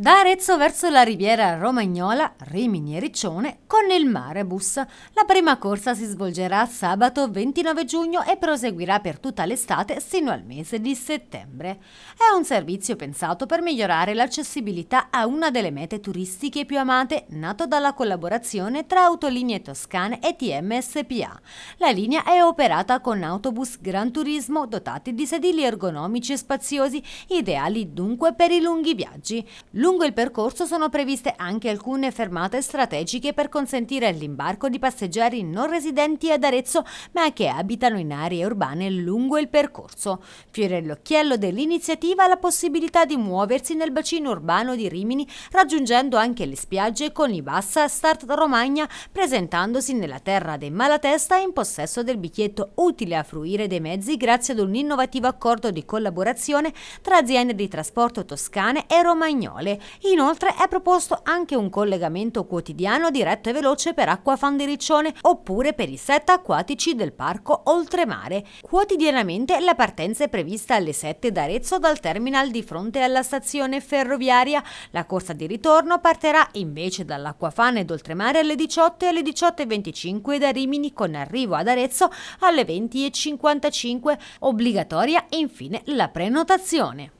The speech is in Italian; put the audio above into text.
Da Arezzo verso la riviera romagnola, Rimini e Riccione, con il Marebus. La prima corsa si svolgerà sabato 29 giugno e proseguirà per tutta l'estate sino al mese di settembre. È un servizio pensato per migliorare l'accessibilità a una delle mete turistiche più amate, nato dalla collaborazione tra Autolinee Toscane e TMSPA. La linea è operata con autobus Gran Turismo dotati di sedili ergonomici e spaziosi, ideali dunque per i lunghi viaggi. Lungo il percorso sono previste anche alcune fermate strategiche per consentire l'imbarco di passeggeri non residenti ad Arezzo ma che abitano in aree urbane lungo il percorso. Fiore l'occhiello dell'iniziativa la possibilità di muoversi nel bacino urbano di Rimini raggiungendo anche le spiagge con i Bassa Start Romagna presentandosi nella terra dei Malatesta in possesso del biglietto utile a fruire dei mezzi grazie ad un innovativo accordo di collaborazione tra aziende di trasporto toscane e romagnole Inoltre è proposto anche un collegamento quotidiano diretto e veloce per Acquafan di Riccione oppure per i set acquatici del parco Oltremare. Quotidianamente la partenza è prevista alle 7 da Arezzo dal terminal di fronte alla stazione ferroviaria. La corsa di ritorno partirà invece dall'Acquafan ed Oltremare alle 18 e alle 18.25 da Rimini con arrivo ad Arezzo alle 20.55, obbligatoria infine la prenotazione.